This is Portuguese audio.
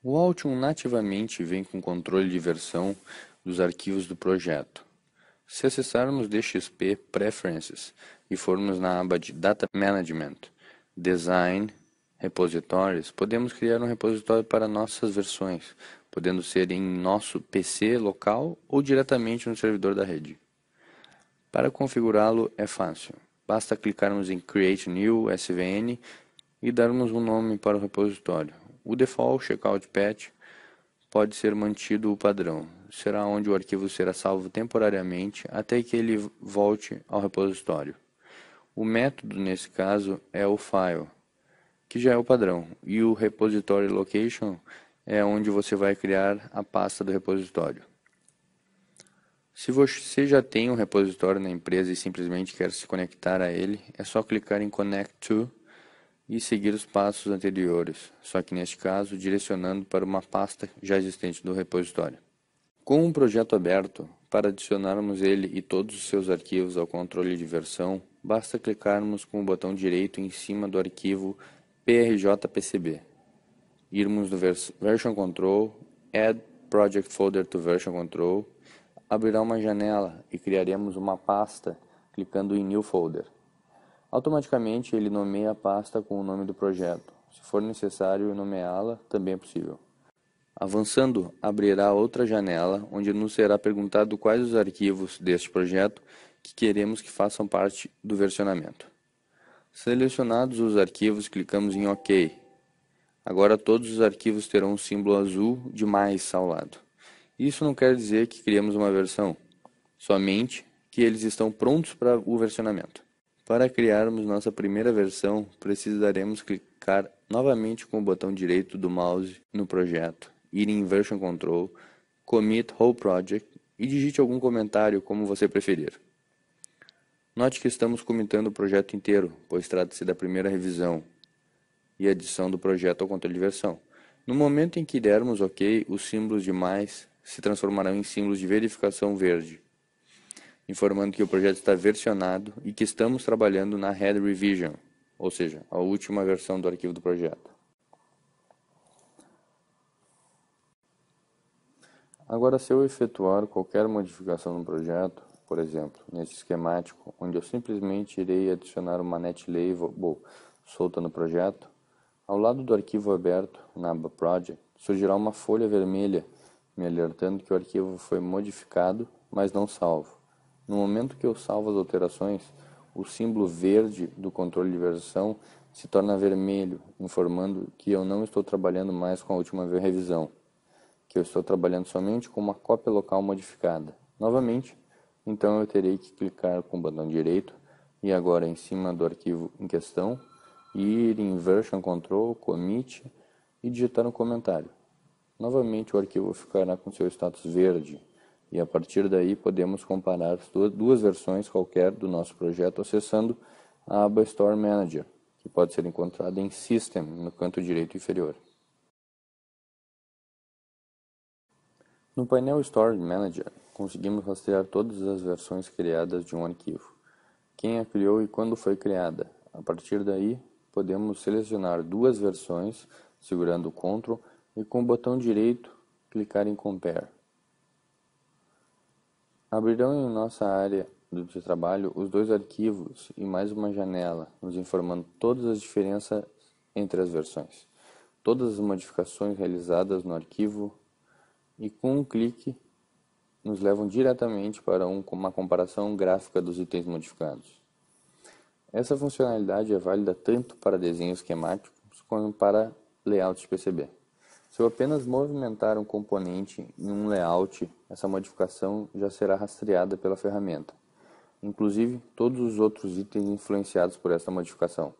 O Altium nativamente vem com controle de versão dos arquivos do projeto. Se acessarmos DXP Preferences e formos na aba de Data Management, Design, Repositórios, podemos criar um repositório para nossas versões, podendo ser em nosso PC local ou diretamente no servidor da rede. Para configurá-lo é fácil. Basta clicarmos em Create New SVN e darmos um nome para o repositório, o default checkout patch pode ser mantido o padrão. Será onde o arquivo será salvo temporariamente até que ele volte ao repositório. O método nesse caso é o file, que já é o padrão, e o repository location é onde você vai criar a pasta do repositório. Se você já tem um repositório na empresa e simplesmente quer se conectar a ele, é só clicar em Connect to e seguir os passos anteriores, só que neste caso direcionando para uma pasta já existente do repositório. Com um projeto aberto, para adicionarmos ele e todos os seus arquivos ao controle de versão, basta clicarmos com o botão direito em cima do arquivo PRJPCB. Irmos no Version Control, Add Project Folder to Version Control, abrirá uma janela e criaremos uma pasta clicando em New Folder. Automaticamente, ele nomeia a pasta com o nome do projeto. Se for necessário nomeá-la, também é possível. Avançando, abrirá outra janela, onde nos será perguntado quais os arquivos deste projeto que queremos que façam parte do versionamento. Selecionados os arquivos, clicamos em OK. Agora todos os arquivos terão um símbolo azul de mais ao lado. Isso não quer dizer que criamos uma versão, somente que eles estão prontos para o versionamento. Para criarmos nossa primeira versão, precisaremos clicar novamente com o botão direito do mouse no projeto, ir em Version Control, Commit Whole Project e digite algum comentário como você preferir. Note que estamos comitando o projeto inteiro, pois trata-se da primeira revisão e adição do projeto ao controle de versão. No momento em que dermos OK, os símbolos de mais se transformarão em símbolos de verificação verde informando que o projeto está versionado e que estamos trabalhando na Head Revision, ou seja, a última versão do arquivo do projeto. Agora, se eu efetuar qualquer modificação no projeto, por exemplo, nesse esquemático, onde eu simplesmente irei adicionar uma netlabel solta no projeto, ao lado do arquivo aberto, na aba Project, surgirá uma folha vermelha me alertando que o arquivo foi modificado, mas não salvo. No momento que eu salvo as alterações, o símbolo verde do controle de versão se torna vermelho, informando que eu não estou trabalhando mais com a última revisão, que eu estou trabalhando somente com uma cópia local modificada. Novamente, então eu terei que clicar com o botão direito e agora em cima do arquivo em questão, ir em version control, commit e digitar um comentário. Novamente o arquivo ficará com seu status verde, e a partir daí podemos comparar duas versões qualquer do nosso projeto acessando a aba Store Manager, que pode ser encontrada em System no canto direito inferior. No painel Storage Manager, conseguimos rastrear todas as versões criadas de um arquivo, quem a criou e quando foi criada. A partir daí, podemos selecionar duas versões, segurando o Ctrl e com o botão direito clicar em Compare. Abrirão em nossa área de trabalho os dois arquivos e mais uma janela, nos informando todas as diferenças entre as versões, todas as modificações realizadas no arquivo e com um clique nos levam diretamente para uma comparação gráfica dos itens modificados. Essa funcionalidade é válida tanto para desenho esquemático como para layouts PCB. Se eu apenas movimentar um componente em um layout, essa modificação já será rastreada pela ferramenta, inclusive todos os outros itens influenciados por esta modificação.